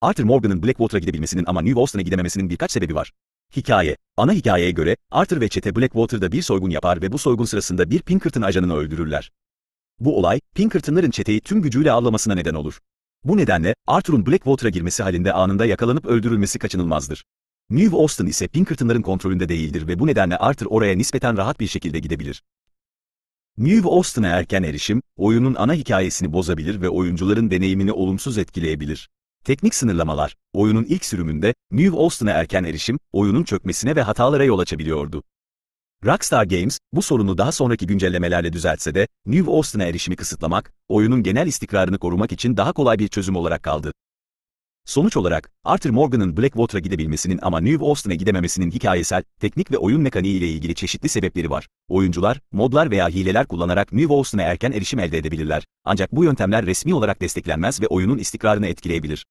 Arthur Morgan'ın Blackwater'a gidebilmesinin ama New Boston'a gidememesinin birkaç sebebi var. Hikaye Ana hikayeye göre Arthur ve çete Blackwater'da bir soygun yapar ve bu soygun sırasında bir Pinkerton ajanını öldürürler. Bu olay, Pinkerton'ların çeteyi tüm gücüyle avlamasına neden olur. Bu nedenle, Arthur'un Blackwater'a girmesi halinde anında yakalanıp öldürülmesi kaçınılmazdır. New Austin ise Pinkerton'ların kontrolünde değildir ve bu nedenle Arthur oraya nispeten rahat bir şekilde gidebilir. New Austin'a erken erişim, oyunun ana hikayesini bozabilir ve oyuncuların deneyimini olumsuz etkileyebilir. Teknik sınırlamalar, oyunun ilk sürümünde New Austin'a erken erişim, oyunun çökmesine ve hatalara yol açabiliyordu. Rockstar Games, bu sorunu daha sonraki güncellemelerle düzeltse de, New Austin'a erişimi kısıtlamak, oyunun genel istikrarını korumak için daha kolay bir çözüm olarak kaldı. Sonuç olarak, Arthur Morgan'ın Blackwater'a gidebilmesinin ama New Austin'e gidememesinin hikayesel, teknik ve oyun mekaniği ile ilgili çeşitli sebepleri var. Oyuncular, modlar veya hileler kullanarak New Austin'e erken erişim elde edebilirler. Ancak bu yöntemler resmi olarak desteklenmez ve oyunun istikrarını etkileyebilir.